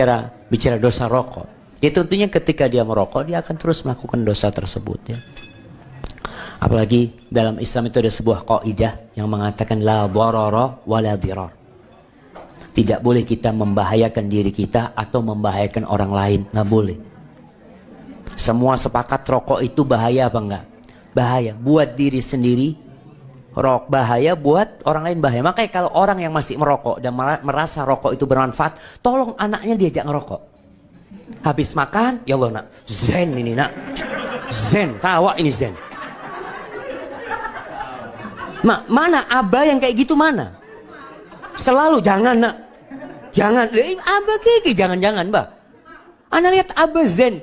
bicara, bicara dosa rokok. Ya tentunya ketika dia merokok, dia akan terus melakukan dosa tersebut. Ya. Apalagi dalam Islam itu ada sebuah kaidah yang mengatakan la dharara wa la Tidak boleh kita membahayakan diri kita atau membahayakan orang lain. Nggak boleh. Semua sepakat rokok itu bahaya apa enggak? Bahaya. Buat diri sendiri, rok bahaya buat orang lain bahaya. Makanya kalau orang yang masih merokok dan merasa rokok itu bermanfaat, tolong anaknya diajak ngerokok. Habis makan, ya Allah nak, zen ini nak. Zen, tawa ini zen. Ma, mana abah yang kayak gitu mana? Selalu jangan nak. Jangan, abah abah kiki jangan-jangan, Mbak. Anak lihat abah zen.